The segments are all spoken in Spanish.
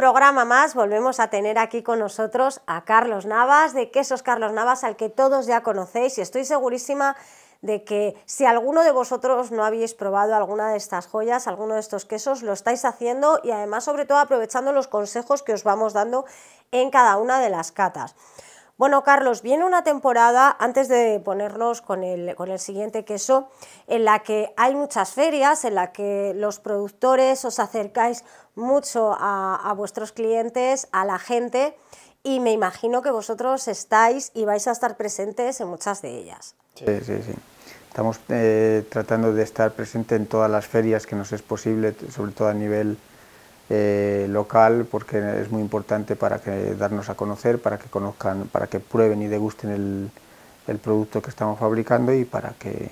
programa más volvemos a tener aquí con nosotros a Carlos Navas, de Quesos Carlos Navas, al que todos ya conocéis y estoy segurísima de que si alguno de vosotros no habéis probado alguna de estas joyas, alguno de estos quesos, lo estáis haciendo y además sobre todo aprovechando los consejos que os vamos dando en cada una de las catas. Bueno, Carlos, viene una temporada, antes de ponernos con el, con el siguiente queso, en la que hay muchas ferias, en la que los productores os acercáis mucho a, vuestros clientes, a la gente, y me imagino que vosotros estáis y vais a estar presentes en muchas de ellas. Sí, sí, sí. Estamos eh, tratando de estar presente en todas las ferias que nos es posible, sobre todo a nivel eh, local porque es muy importante para que darnos a conocer, para que conozcan, para que prueben y degusten el, producto que estamos fabricando y para que,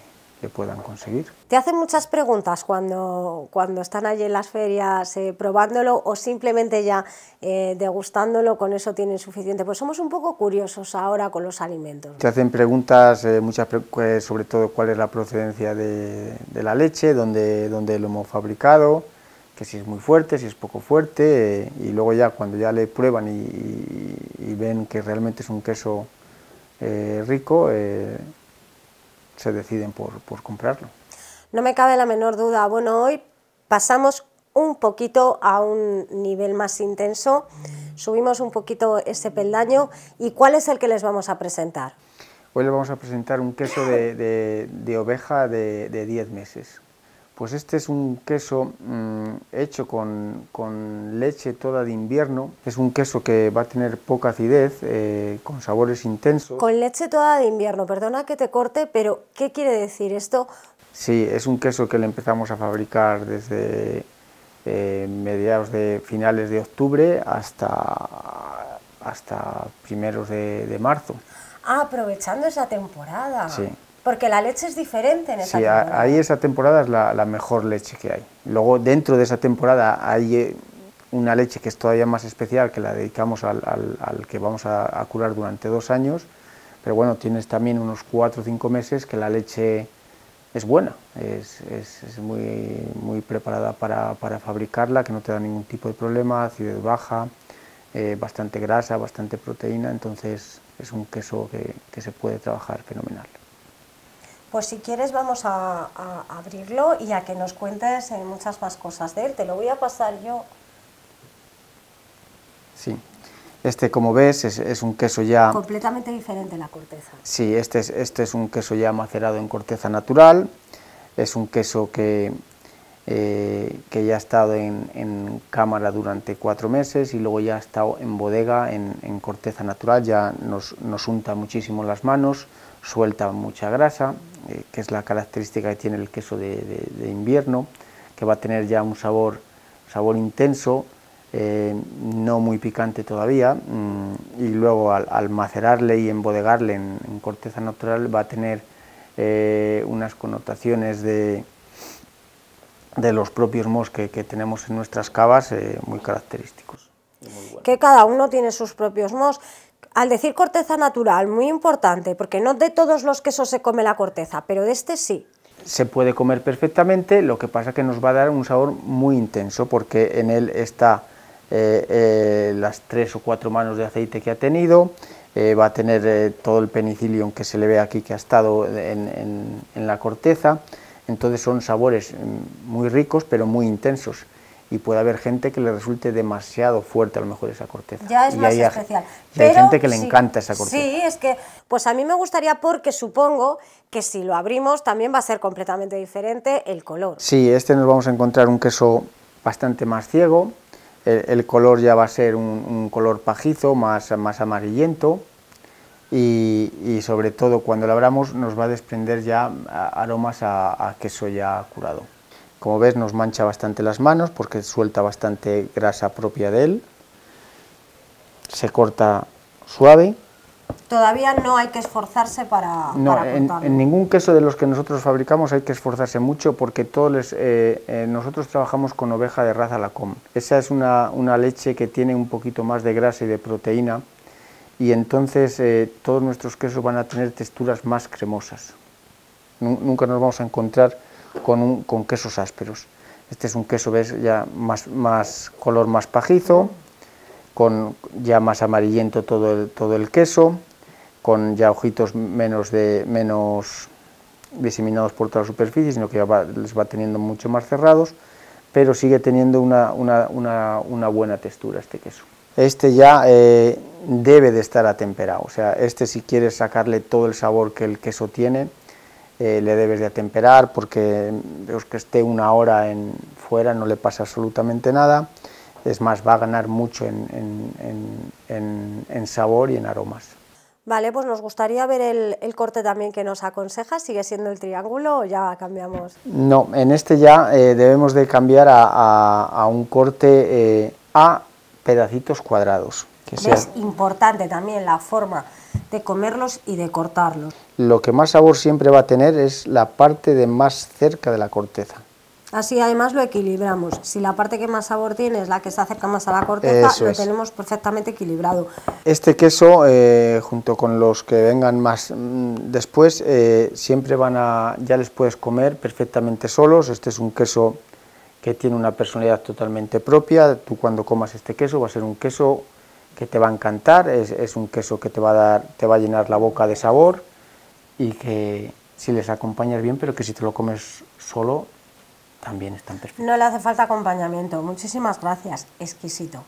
puedan conseguir. ¿Te hacen muchas preguntas cuando, cuando están allí en las ferias eh, probándolo o simplemente ya eh, degustándolo, con eso tienen suficiente? Pues somos un poco curiosos ahora con los alimentos. Te hacen preguntas, muchas sobre todo cuál es la procedencia de, de la leche, dónde, dónde lo hemos fabricado, que si es muy fuerte, si es poco fuerte, eh, y luego ya cuando ya le prueban y, ven que realmente es un queso eh, rico, eh, se deciden por, comprarlo. No me cabe la menor duda. Bueno, hoy pasamos un poquito a un nivel más intenso, subimos un poquito ese peldaño y ¿cuál es el que les vamos a presentar? Hoy les vamos a presentar un queso de, oveja de, de 10 meses pues este es un queso mm, hecho con, leche toda de invierno. Es un queso que va a tener poca acidez, eh, con sabores intensos. Con leche toda de invierno, perdona que te corte, pero ¿qué quiere decir esto? Sí, es un queso que le empezamos a fabricar desde eh, mediados de finales de octubre hasta, hasta primeros de, de marzo. Ah, aprovechando esa temporada. Sí porque la leche es diferente en esa sí, ahí esa temporada es la, mejor leche que hay. Luego, dentro de esa temporada hay eh, una leche que es todavía más especial, que la dedicamos al, que vamos a, curar durante dos años, pero bueno, tienes también unos cuatro o cinco meses que la leche es buena, es, muy, muy preparada para, fabricarla, que no te da ningún tipo de problema, acidez baja, eh, bastante grasa, bastante proteína, entonces es un queso que, que se puede trabajar fenomenal. Pues si quieres vamos a, abrirlo y a que nos cuentes eh, muchas más cosas de él. Te lo voy a pasar yo. Sí. Este, como ves, es, un queso ya... Completamente diferente la corteza. Sí, este es, este es un queso ya macerado en corteza natural. Es un queso que, eh, que ya ha estado en, cámara durante cuatro meses y luego ya ha estado en bodega, en, corteza natural, ya nos, unta muchísimo las manos, suelta mucha grasa, eh, que es la característica que tiene el queso de, invierno, que va a tener ya un sabor, sabor intenso, eh, no muy picante todavía, mm, y luego al, macerarle y embodegarle en, corteza natural va a tener unas connotaciones de de los propios mosques que, tenemos en nuestras cavas eh, muy característicos. Que cada uno tiene sus propios mos. Al decir corteza natural, muy importante, porque no de todos los quesos se come la corteza, pero de este sí. Se puede comer perfectamente, lo que pasa que nos va a dar un sabor muy intenso, porque en él está eh, eh, las tres o cuatro manos de aceite que ha tenido, va a tener todo el penicilium que se le ve aquí que ha estado en la corteza, entonces son sabores mm, muy ricos pero muy intensos y puede haber gente que le resulte demasiado fuerte a lo mejor esa corteza. Ya es más hay, especial. hay gente que le encanta esa corteza. Sí, es que, pues a mí me gustaría porque supongo que si lo abrimos también va a ser completamente diferente el color. Sí, este nos vamos a encontrar un queso bastante más ciego, el, color ya va a ser un, un color pajizo, más, más amarillento, y, sobre todo cuando labramos abramos nos va a desprender ya aromas a, queso ya curado. Como ves nos mancha bastante las manos porque suelta bastante grasa propia de él, se corta suave. Todavía no hay que esforzarse para... No, en, ningún queso de los que nosotros fabricamos hay que esforzarse mucho porque todos eh, eh, nosotros trabajamos con oveja de raza Lacom. Esa es una leche que tiene un poquito más de grasa y de proteína y entonces eh, todos nuestros quesos van a tener texturas más cremosas. Nunca nos vamos a encontrar con, quesos ásperos. Este es un queso, ves, ya más, color más pajizo, con ya más amarillento todo el, queso, con ya ojitos menos, diseminados por toda la superficie, sino que ya les va teniendo mucho más cerrados, pero sigue teniendo una buena textura este queso este ya eh, debe de estar atemperado. O sea, este si quieres sacarle todo el sabor que el queso tiene, eh, le debes de atemperar porque mm, los que esté una hora en, fuera no le pasa absolutamente nada. Es más, va a ganar mucho en, sabor y en aromas. Vale, pues nos gustaría ver el, corte también que nos aconseja. ¿Sigue siendo el triángulo o ya cambiamos? No, en este ya eh, debemos de cambiar a, un corte eh, A pedacitos cuadrados. Es importante también la forma de comerlos y de cortarlos. Lo que más sabor siempre va a tener es la parte de más cerca de la corteza. Así además lo equilibramos. Si la parte que más sabor tiene es la que se acerca más a la corteza, lo tenemos perfectamente equilibrado. Este queso, eh, junto con los que vengan más mm, después, eh, siempre van a, ya les puedes comer perfectamente solos. Este es un queso que tiene una personalidad totalmente propia. Tú cuando comas este queso va a ser un queso que te va a encantar, es, un queso que te va, a dar, te va a llenar la boca de sabor y que si les acompañas bien, pero que si te lo comes solo, también están perfectos. No le hace falta acompañamiento. Muchísimas gracias, exquisito.